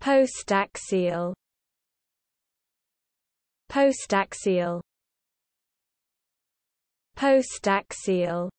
Postaxial Postaxial Postaxial